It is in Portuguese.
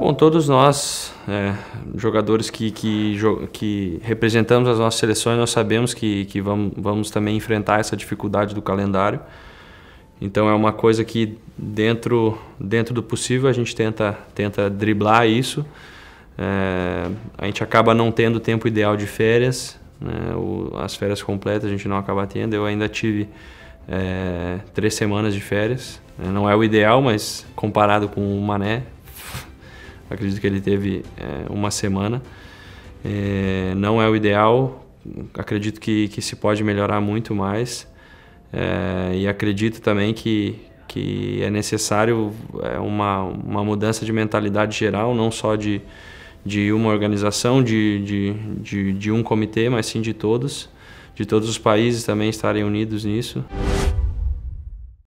Bom, todos nós, é, jogadores que, que, que, representamos as nossas seleções, nós sabemos que, que vamos, vamos também enfrentar essa dificuldade do calendário. Então é uma coisa que dentro, dentro do possível a gente tenta, tenta driblar isso. É, a gente acaba não tendo o tempo ideal de férias, né? o, as férias completas a gente não acaba tendo. Eu ainda tive é, três semanas de férias, né? não é o ideal, mas comparado com o Mané, acredito que ele teve é, uma semana. É, não é o ideal, acredito que, que se pode melhorar muito mais é, e acredito também que, que é necessário uma, uma mudança de mentalidade geral, não só de, de uma organização, de, de, de, de um comitê, mas sim de todos, de todos os países também estarem unidos nisso.